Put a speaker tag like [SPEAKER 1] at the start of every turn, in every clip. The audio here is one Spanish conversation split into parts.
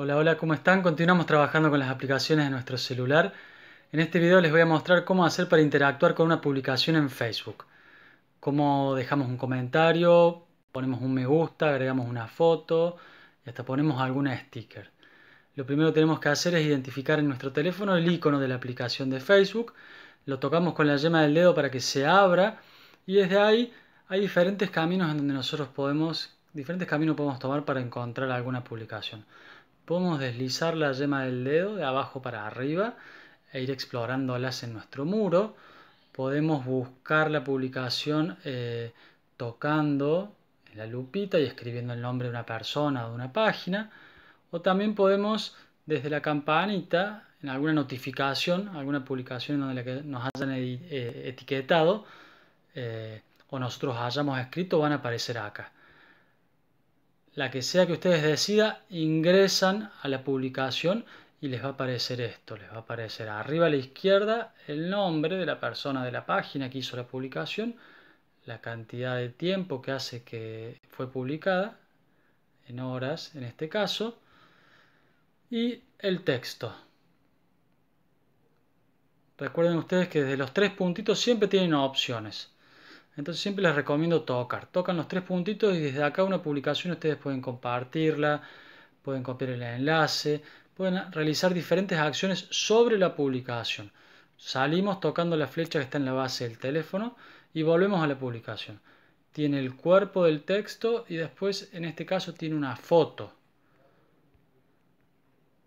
[SPEAKER 1] Hola, hola, ¿cómo están? Continuamos trabajando con las aplicaciones de nuestro celular. En este video les voy a mostrar cómo hacer para interactuar con una publicación en Facebook. Cómo dejamos un comentario, ponemos un me gusta, agregamos una foto y hasta ponemos alguna sticker. Lo primero que tenemos que hacer es identificar en nuestro teléfono el icono de la aplicación de Facebook. Lo tocamos con la yema del dedo para que se abra y desde ahí hay diferentes caminos en donde nosotros podemos, diferentes caminos podemos tomar para encontrar alguna publicación podemos deslizar la yema del dedo de abajo para arriba e ir explorándolas en nuestro muro. Podemos buscar la publicación eh, tocando en la lupita y escribiendo el nombre de una persona o de una página. O también podemos desde la campanita, en alguna notificación, alguna publicación donde nos hayan eh, etiquetado eh, o nosotros hayamos escrito, van a aparecer acá la que sea que ustedes decida, ingresan a la publicación y les va a aparecer esto, les va a aparecer arriba a la izquierda el nombre de la persona de la página que hizo la publicación, la cantidad de tiempo que hace que fue publicada, en horas en este caso, y el texto. Recuerden ustedes que desde los tres puntitos siempre tienen opciones. Entonces siempre les recomiendo tocar. Tocan los tres puntitos y desde acá una publicación ustedes pueden compartirla, pueden copiar el enlace, pueden realizar diferentes acciones sobre la publicación. Salimos tocando la flecha que está en la base del teléfono y volvemos a la publicación. Tiene el cuerpo del texto y después en este caso tiene una foto.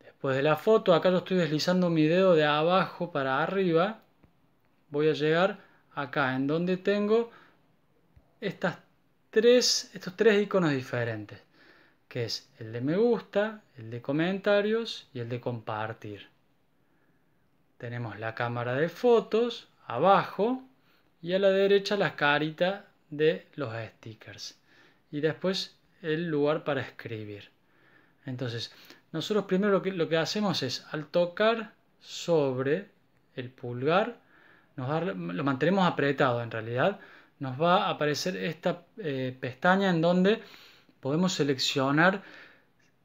[SPEAKER 1] Después de la foto, acá yo estoy deslizando mi dedo de abajo para arriba. Voy a llegar acá en donde tengo estas tres, estos tres iconos diferentes, que es el de me gusta, el de comentarios y el de compartir. Tenemos la cámara de fotos abajo y a la derecha la carita de los stickers y después el lugar para escribir. Entonces, nosotros primero lo que, lo que hacemos es al tocar sobre el pulgar, nos lo mantenemos apretado en realidad, nos va a aparecer esta eh, pestaña en donde podemos seleccionar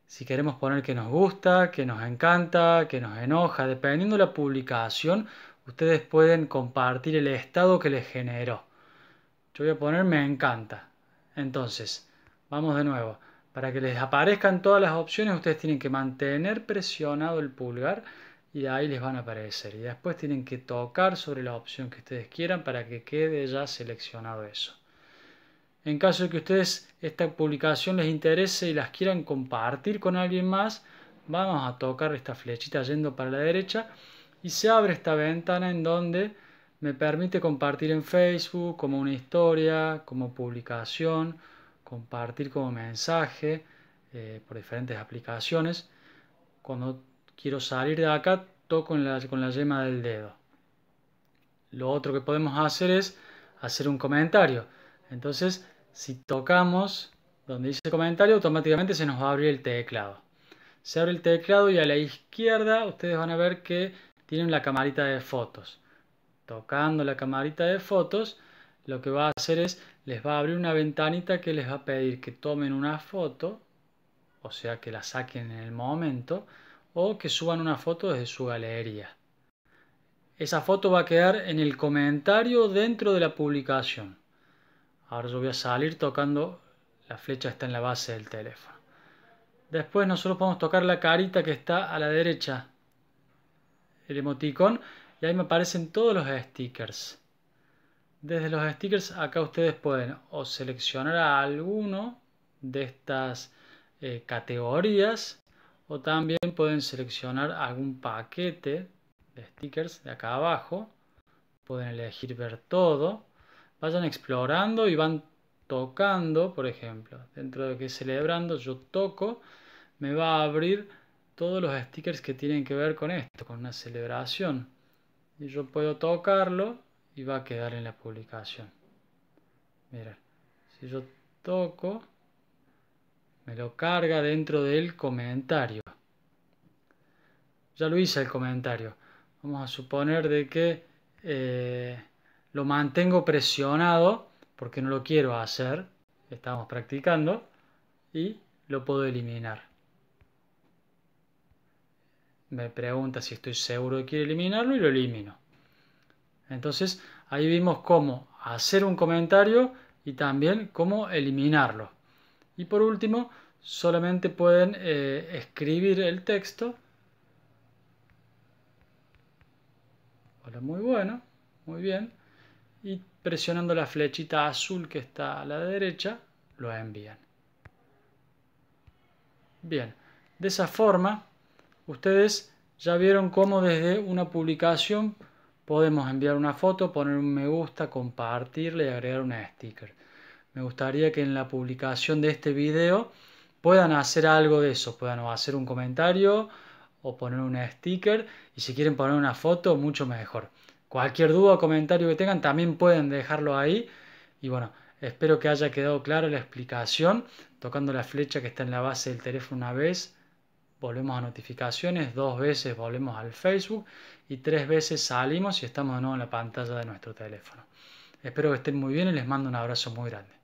[SPEAKER 1] si queremos poner que nos gusta, que nos encanta, que nos enoja. Dependiendo de la publicación, ustedes pueden compartir el estado que les generó. Yo voy a poner me encanta. Entonces, vamos de nuevo. Para que les aparezcan todas las opciones, ustedes tienen que mantener presionado el pulgar y ahí les van a aparecer. Y después tienen que tocar sobre la opción que ustedes quieran para que quede ya seleccionado eso. En caso de que ustedes esta publicación les interese y las quieran compartir con alguien más, vamos a tocar esta flechita yendo para la derecha y se abre esta ventana en donde me permite compartir en Facebook como una historia, como publicación, compartir como mensaje eh, por diferentes aplicaciones. Cuando quiero salir de acá, toco con la yema del dedo. Lo otro que podemos hacer es hacer un comentario. Entonces, si tocamos donde dice comentario, automáticamente se nos va a abrir el teclado. Se abre el teclado y a la izquierda ustedes van a ver que tienen la camarita de fotos. Tocando la camarita de fotos, lo que va a hacer es, les va a abrir una ventanita que les va a pedir que tomen una foto, o sea que la saquen en el momento, o que suban una foto desde su galería. Esa foto va a quedar en el comentario dentro de la publicación. Ahora yo voy a salir tocando, la flecha está en la base del teléfono. Después nosotros podemos tocar la carita que está a la derecha, el emoticón, y ahí me aparecen todos los stickers. Desde los stickers acá ustedes pueden o seleccionar a alguno de estas eh, categorías o también pueden seleccionar algún paquete de stickers de acá abajo. Pueden elegir ver todo. Vayan explorando y van tocando, por ejemplo. Dentro de que celebrando yo toco, me va a abrir todos los stickers que tienen que ver con esto, con una celebración. Y yo puedo tocarlo y va a quedar en la publicación. mira si yo toco, me lo carga dentro del comentario ya lo hice el comentario. Vamos a suponer de que eh, lo mantengo presionado porque no lo quiero hacer. Estamos practicando y lo puedo eliminar. Me pregunta si estoy seguro de que quiero eliminarlo y lo elimino. Entonces ahí vimos cómo hacer un comentario y también cómo eliminarlo. Y por último, solamente pueden eh, escribir el texto muy bueno, muy bien. Y presionando la flechita azul que está a la derecha, lo envían. Bien, de esa forma, ustedes ya vieron cómo desde una publicación podemos enviar una foto, poner un me gusta, compartirla y agregar un sticker. Me gustaría que en la publicación de este video puedan hacer algo de eso, puedan hacer un comentario, o poner un sticker y si quieren poner una foto, mucho mejor. Cualquier duda o comentario que tengan también pueden dejarlo ahí y bueno, espero que haya quedado clara la explicación. Tocando la flecha que está en la base del teléfono una vez, volvemos a notificaciones, dos veces volvemos al Facebook y tres veces salimos y estamos de nuevo en la pantalla de nuestro teléfono. Espero que estén muy bien y les mando un abrazo muy grande.